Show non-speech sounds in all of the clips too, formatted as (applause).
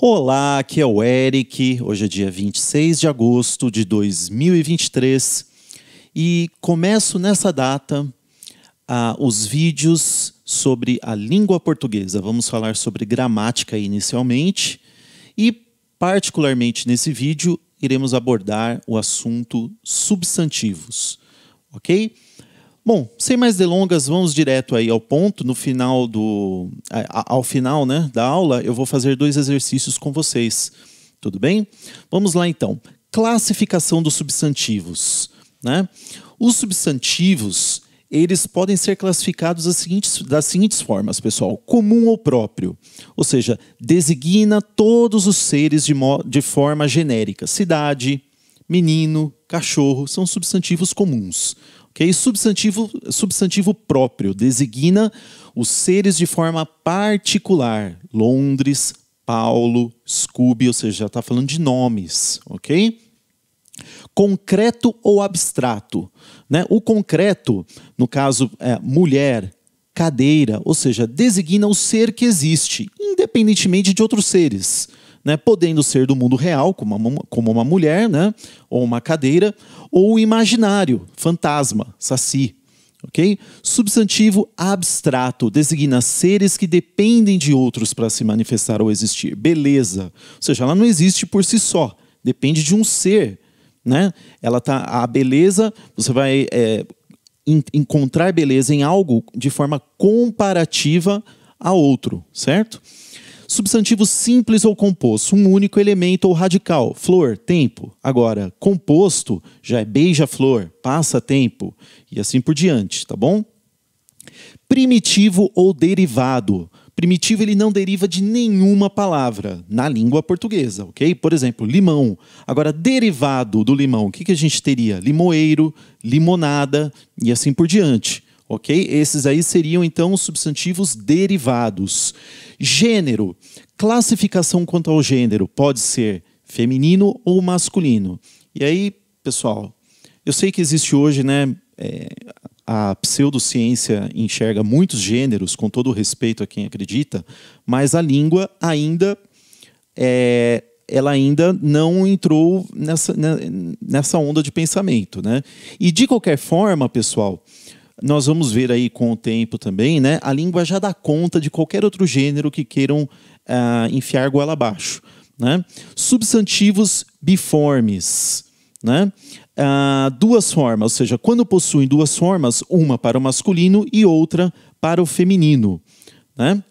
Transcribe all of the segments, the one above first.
Olá, aqui é o Eric. Hoje é dia 26 de agosto de 2023 e começo nessa data ah, os vídeos sobre a língua portuguesa. Vamos falar sobre gramática inicialmente e, particularmente nesse vídeo, iremos abordar o assunto substantivos, ok? Bom, sem mais delongas, vamos direto aí ao ponto. No final do, ao final, né, da aula, eu vou fazer dois exercícios com vocês. Tudo bem? Vamos lá então. Classificação dos substantivos, né? Os substantivos, eles podem ser classificados das seguintes, das seguintes formas, pessoal: comum ou próprio, ou seja, designa todos os seres de, de forma genérica. Cidade, menino, cachorro são substantivos comuns. É okay? Substantivo, substantivo próprio designa os seres de forma particular. Londres, Paulo, Scooby, ou seja, já está falando de nomes, ok? Concreto ou abstrato? Né? O concreto, no caso, é mulher, cadeira, ou seja, designa o ser que existe, independentemente de outros seres né, podendo ser do mundo real, como uma, como uma mulher, né, ou uma cadeira, ou imaginário, fantasma, saci. Okay? Substantivo abstrato designa seres que dependem de outros para se manifestar ou existir. Beleza. Ou seja, ela não existe por si só, depende de um ser. Né? Ela tá, a beleza, você vai é, encontrar beleza em algo de forma comparativa a outro, certo? Substantivo simples ou composto, um único elemento ou radical, flor, tempo. Agora, composto já é beija-flor, passa-tempo e assim por diante, tá bom? Primitivo ou derivado. Primitivo ele não deriva de nenhuma palavra na língua portuguesa, ok? Por exemplo, limão. Agora, derivado do limão, o que, que a gente teria? Limoeiro, limonada e assim por diante ok? Esses aí seriam então os substantivos derivados. Gênero, classificação quanto ao gênero pode ser feminino ou masculino. E aí, pessoal, eu sei que existe hoje, né? É, a pseudociência enxerga muitos gêneros, com todo respeito a quem acredita, mas a língua ainda é, ela ainda não entrou nessa, né, nessa onda de pensamento, né? E de qualquer forma, pessoal, nós vamos ver aí com o tempo também, né? A língua já dá conta de qualquer outro gênero que queiram uh, enfiar goela abaixo. Né? Substantivos biformes. Né? Uh, duas formas, ou seja, quando possuem duas formas, uma para o masculino e outra para o feminino. Né?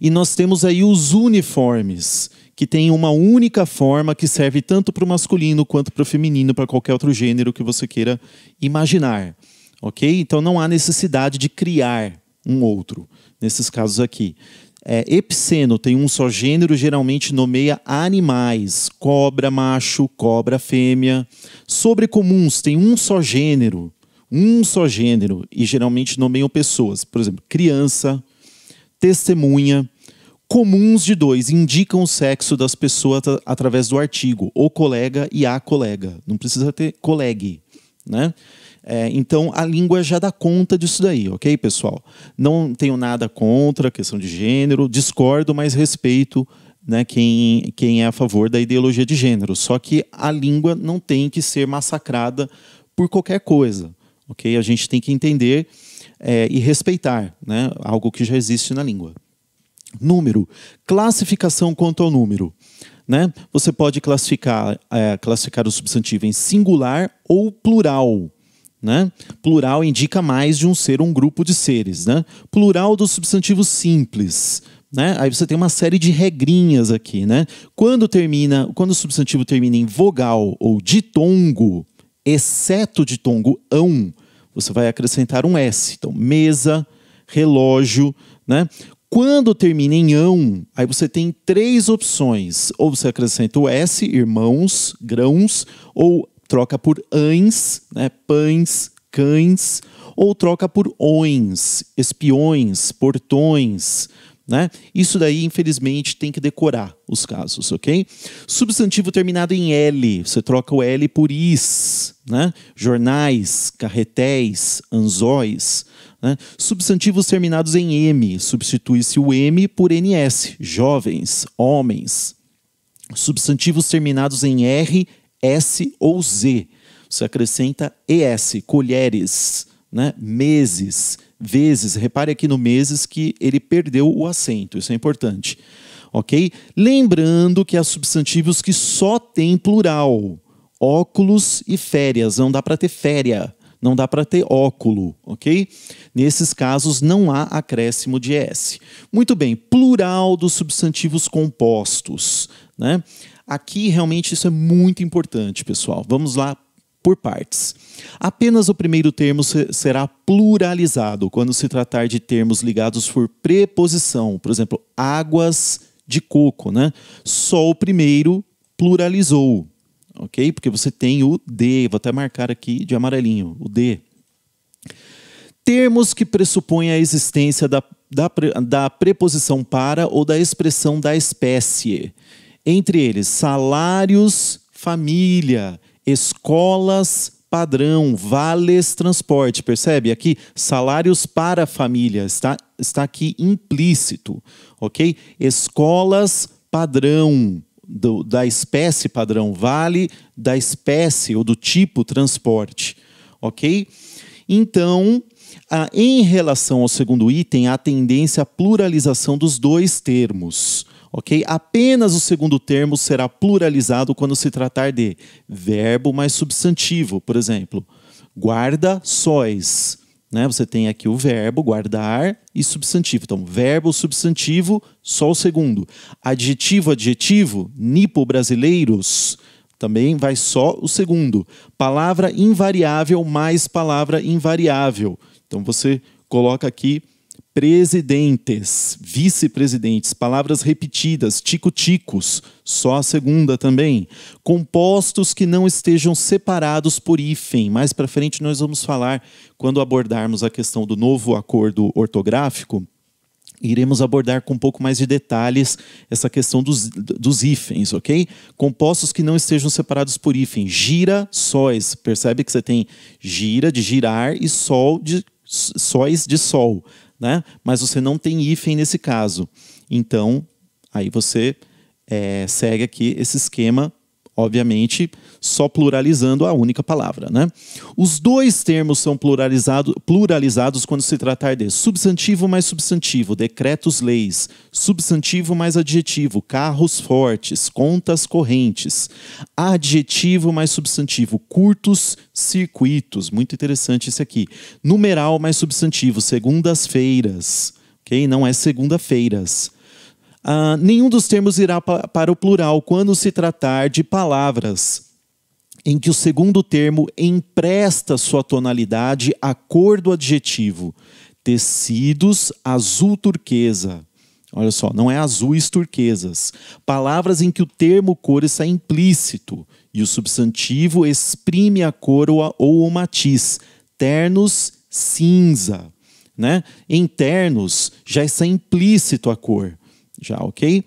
E nós temos aí os uniformes, que tem uma única forma que serve tanto para o masculino quanto para o feminino, para qualquer outro gênero que você queira imaginar ok? Então não há necessidade de criar um outro nesses casos aqui. É, epiceno tem um só gênero, geralmente nomeia animais, cobra macho, cobra fêmea. Sobrecomuns tem um só gênero, um só gênero, e geralmente nomeiam pessoas, por exemplo, criança, testemunha. Comuns de dois indicam o sexo das pessoas através do artigo, o colega e a colega. Não precisa ter colegue, né? É, então a língua já dá conta disso daí, ok, pessoal? Não tenho nada contra a questão de gênero, discordo, mas respeito né, quem, quem é a favor da ideologia de gênero. Só que a língua não tem que ser massacrada por qualquer coisa, ok? A gente tem que entender é, e respeitar né, algo que já existe na língua. Número. Classificação quanto ao número. Né? Você pode classificar, é, classificar o substantivo em singular ou plural. Né? Plural indica mais de um ser ou um grupo de seres. Né? Plural do substantivo simples. Né? Aí você tem uma série de regrinhas aqui. Né? Quando termina, quando o substantivo termina em vogal ou ditongo, exceto ditongo ão, você vai acrescentar um S. Então, mesa, relógio. Né? Quando termina em ão, aí você tem três opções. Ou você acrescenta o S, irmãos, grãos, ou troca por ães, né, pães, cães, ou troca por oins, espiões, portões, né? Isso daí, infelizmente, tem que decorar os casos, ok? Substantivo terminado em L, você troca o L por is, né? Jornais, carretéis, anzóis. Né? Substantivos terminados em M, substitui-se o M por NS, jovens, homens. Substantivos terminados em R, S ou Z. Você acrescenta ES, colheres, né? meses, vezes. Repare aqui no meses que ele perdeu o acento, isso é importante. Ok? Lembrando que há substantivos que só têm plural. Óculos e férias. Não dá para ter féria, não dá para ter óculo, ok? Nesses casos não há acréscimo de S. Muito bem, plural dos substantivos compostos. Né? Aqui realmente isso é muito importante, pessoal. Vamos lá por partes. Apenas o primeiro termo será pluralizado quando se tratar de termos ligados por preposição, por exemplo, águas de coco, né? Só o primeiro pluralizou, ok? Porque você tem o D, vou até marcar aqui de amarelinho, o D. Termos que pressupõem a existência da, da, da preposição para ou da expressão da espécie. Entre eles, salários, família, escolas, padrão, vales, transporte. Percebe? Aqui, salários para família está, está aqui implícito, ok? Escolas, padrão. Do, da espécie padrão, vale da espécie ou do tipo transporte, ok? Então, a, em relação ao segundo item, há tendência à pluralização dos dois termos ok? Apenas o segundo termo será pluralizado quando se tratar de verbo mais substantivo, por exemplo, guarda sóis. Né? Você tem aqui o verbo guardar e substantivo. Então, verbo, substantivo, só o segundo. Adjetivo, adjetivo, nipo brasileiros, também vai só o segundo. Palavra invariável mais palavra invariável. Então, você coloca aqui presidentes, vice-presidentes, palavras repetidas, tico-ticos, só a segunda também, compostos que não estejam separados por hífen. Mais para frente nós vamos falar quando abordarmos a questão do novo acordo ortográfico. Iremos abordar com um pouco mais de detalhes essa questão dos, dos hífens, ok? Compostos que não estejam separados por hífen. Gira, sóis. Percebe que você tem gira de girar e sol de sóis de sol né? mas você não tem hífen nesse caso. Então, aí você é, segue aqui esse esquema obviamente, só pluralizando a única palavra. Né? Os dois termos são pluralizado, pluralizados quando se tratar de substantivo mais substantivo, decretos, leis, substantivo mais adjetivo, carros fortes, contas correntes, adjetivo mais substantivo, curtos circuitos, muito interessante isso aqui, numeral mais substantivo, segundas-feiras, ok? Não é segunda-feiras ah, nenhum dos termos irá pa para o plural quando se tratar de palavras em que o segundo termo empresta sua tonalidade à cor do adjetivo. Tecidos azul turquesa. Olha só, não é azuis turquesas. Palavras em que o termo cor está implícito e o substantivo exprime a cor ou, ou o matiz. Ternos, cinza. Né? Em ternos já está implícito a cor já, ok?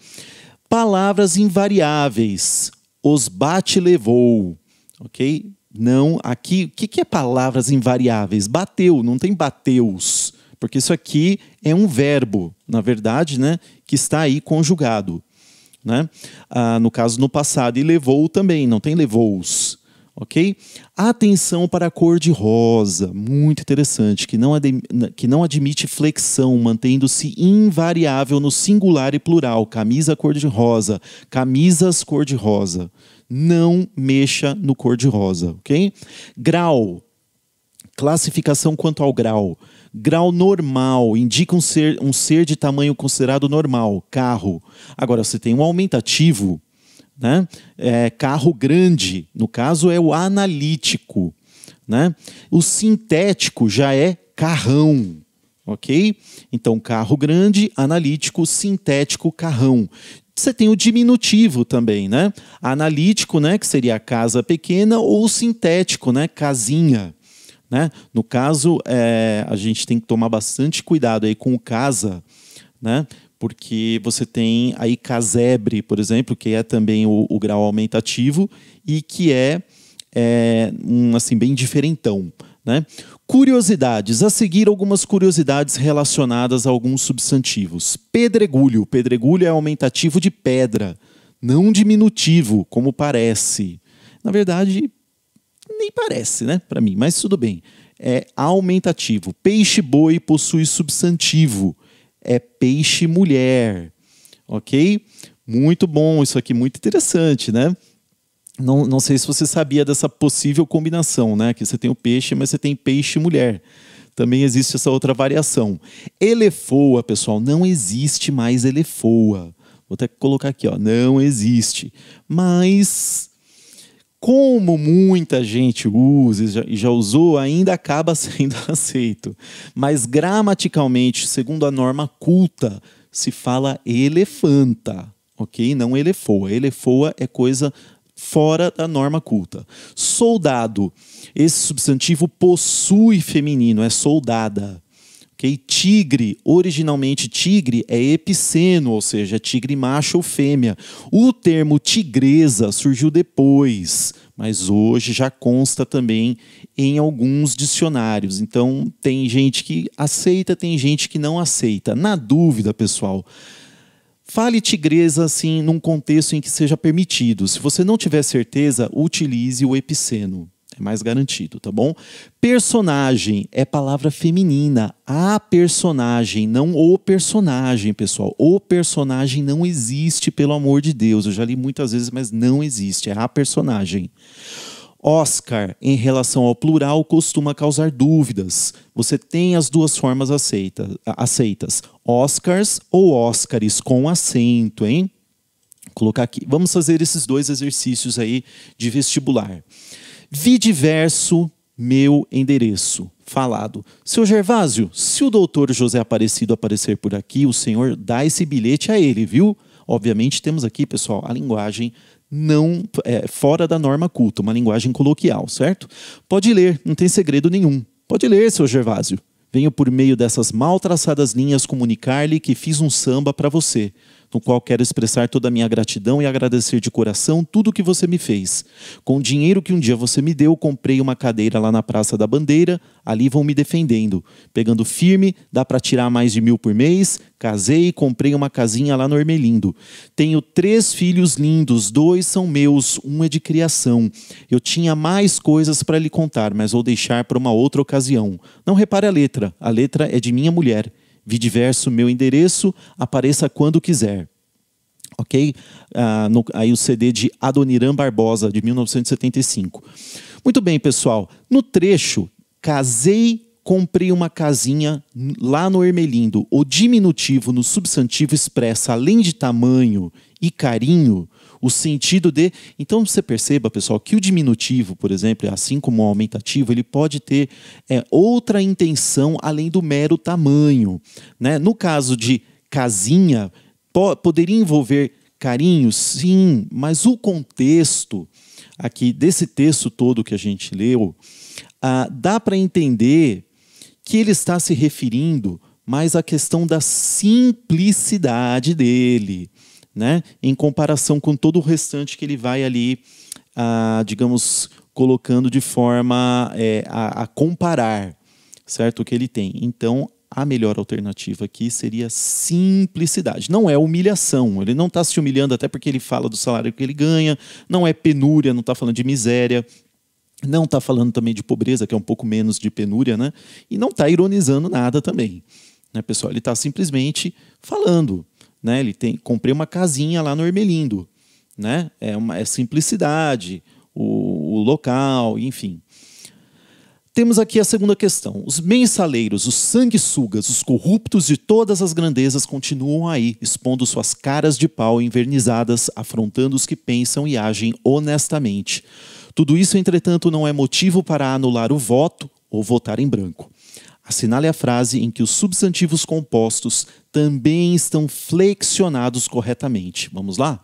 Palavras invariáveis. Os bate levou, ok? Não, aqui, o que, que é palavras invariáveis? Bateu, não tem bateus, porque isso aqui é um verbo, na verdade, né? Que está aí conjugado, né? Ah, no caso, no passado, e levou também, não tem levou-os ok? Atenção para a cor de rosa, muito interessante, que não, que não admite flexão, mantendo-se invariável no singular e plural. Camisa cor de rosa, camisas cor de rosa. Não mexa no cor de rosa, ok? Grau, classificação quanto ao grau. Grau normal indica um ser, um ser de tamanho considerado normal, carro. Agora, você tem um aumentativo, né? É, carro grande, no caso é o analítico. Né? O sintético já é carrão, ok? Então, carro grande, analítico, sintético, carrão. Você tem o diminutivo também, né? Analítico, né? Que seria casa pequena, ou sintético, né? Casinha. Né? No caso, é, a gente tem que tomar bastante cuidado aí com casa, né? porque você tem aí casebre, por exemplo, que é também o, o grau aumentativo e que é, é um assim bem diferentão. Né? Curiosidades. A seguir, algumas curiosidades relacionadas a alguns substantivos. Pedregulho. Pedregulho é aumentativo de pedra, não diminutivo, como parece. Na verdade, nem parece, né, para mim, mas tudo bem. É aumentativo. Peixe-boi possui substantivo é peixe mulher, ok? Muito bom, isso aqui muito interessante, né? Não, não sei se você sabia dessa possível combinação, né? Que você tem o peixe, mas você tem peixe mulher. Também existe essa outra variação. Elefoa, pessoal, não existe mais elefoa. Vou até colocar aqui, ó, não existe. Mas como muita gente usa e já usou, ainda acaba (laughs) sendo aceito. Mas gramaticalmente, segundo a norma culta, se fala elefanta, ok? Não elefoa. Elefoa é coisa fora da norma culta. Soldado. Esse substantivo possui feminino, é soldada. Okay? Tigre, originalmente tigre, é epiceno, ou seja, é tigre macho ou fêmea. O termo tigresa surgiu depois, mas hoje já consta também em alguns dicionários. Então, tem gente que aceita, tem gente que não aceita. Na dúvida, pessoal. Fale tigresa assim num contexto em que seja permitido. Se você não tiver certeza, utilize o epiceno é mais garantido, tá bom? Personagem é palavra feminina. A personagem, não o personagem, pessoal. O personagem não existe, pelo amor de Deus. Eu já li muitas vezes, mas não existe. É a personagem. Oscar, em relação ao plural, costuma causar dúvidas. Você tem as duas formas aceita, aceitas: Oscars ou Oscars com acento, hein? Vou colocar aqui. Vamos fazer esses dois exercícios aí de vestibular. Vi diverso meu endereço falado. Seu Gervásio, se o doutor José Aparecido aparecer por aqui, o senhor dá esse bilhete a ele, viu? Obviamente temos aqui, pessoal, a linguagem não é, fora da norma culta, uma linguagem coloquial, certo? Pode ler, não tem segredo nenhum. Pode ler, seu Gervásio. Venho por meio dessas mal traçadas linhas comunicar-lhe que fiz um samba para você no qual quero expressar toda a minha gratidão e agradecer de coração tudo o que você me fez. Com o dinheiro que um dia você me deu, comprei uma cadeira lá na Praça da Bandeira, ali vão me defendendo. Pegando firme, dá para tirar mais de mil por mês, Casei e comprei uma casinha lá no Ermelindo. Tenho três filhos lindos, dois são meus, um é de criação. Eu tinha mais coisas para lhe contar, mas vou deixar para uma outra ocasião. Não repare a letra, a letra é de minha mulher vi diverso meu endereço, apareça quando quiser. Ok? Ah, no, aí o CD de Adoniran Barbosa, de 1975. Muito bem, pessoal. No trecho, casei comprei uma casinha lá no Ermelindo. O diminutivo no substantivo expressa, além de tamanho e carinho, o sentido de. Então você perceba, pessoal, que o diminutivo, por exemplo, assim como o aumentativo, ele pode ter é, outra intenção além do mero tamanho. Né? No caso de casinha, po poderia envolver carinho, sim, mas o contexto aqui desse texto todo que a gente leu, ah, dá para entender que ele está se referindo mais à questão da simplicidade dele né? Em comparação com todo o restante que ele vai ali, ah, digamos, colocando de forma é, a, a comparar, certo? O que ele tem. Então, a melhor alternativa aqui seria simplicidade. Não é humilhação, ele não está se humilhando até porque ele fala do salário que ele ganha, não é penúria, não está falando de miséria, não está falando também de pobreza, que é um pouco menos de penúria, né? E não está ironizando nada também, né, pessoal? Ele está simplesmente falando. Né? Ele tem, comprei uma casinha lá no Ermelindo, né? É uma é simplicidade, o, o local, enfim. Temos aqui a segunda questão. Os mensaleiros, os sanguessugas, os corruptos de todas as grandezas continuam aí, expondo suas caras de pau envernizadas, afrontando os que pensam e agem honestamente. Tudo isso, entretanto, não é motivo para anular o voto ou votar em branco. Assinale a frase em que os substantivos compostos também estão flexionados corretamente. Vamos lá?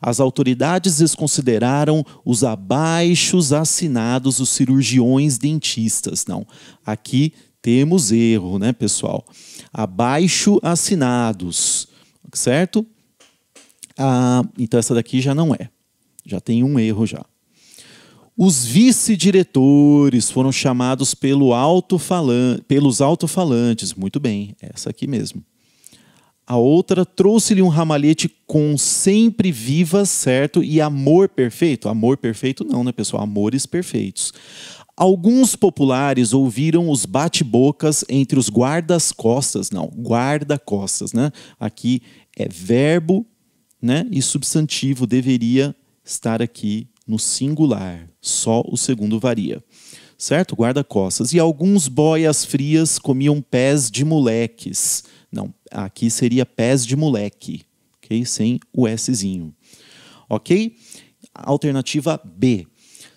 As autoridades desconsideraram os abaixos assinados os cirurgiões dentistas. Não, aqui temos erro, né, pessoal? Abaixo assinados, certo? Ah, então essa daqui já não é. Já tem um erro já. Os vice-diretores foram chamados pelo alto pelos alto-falantes. Muito bem, é essa aqui mesmo. A outra trouxe-lhe um ramalhete com sempre viva, certo? E amor perfeito. Amor perfeito não, né, pessoal? Amores perfeitos. Alguns populares ouviram os bate-bocas entre os guardas-costas. Não, guarda-costas, né? Aqui é verbo né? e substantivo deveria estar aqui no singular, só o segundo varia. Certo? Guarda-costas. E alguns boias frias comiam pés de moleques. Não, aqui seria pés de moleque, ok? Sem o Szinho. Ok? Alternativa B.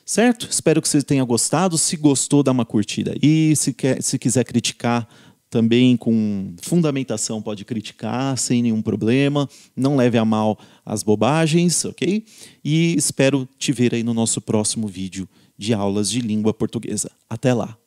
Certo? Espero que você tenha gostado. Se gostou, dá uma curtida aí. Se, quer, se quiser criticar, também com fundamentação pode criticar sem nenhum problema, não leve a mal as bobagens, ok? E espero te ver aí no nosso próximo vídeo de aulas de língua portuguesa. Até lá!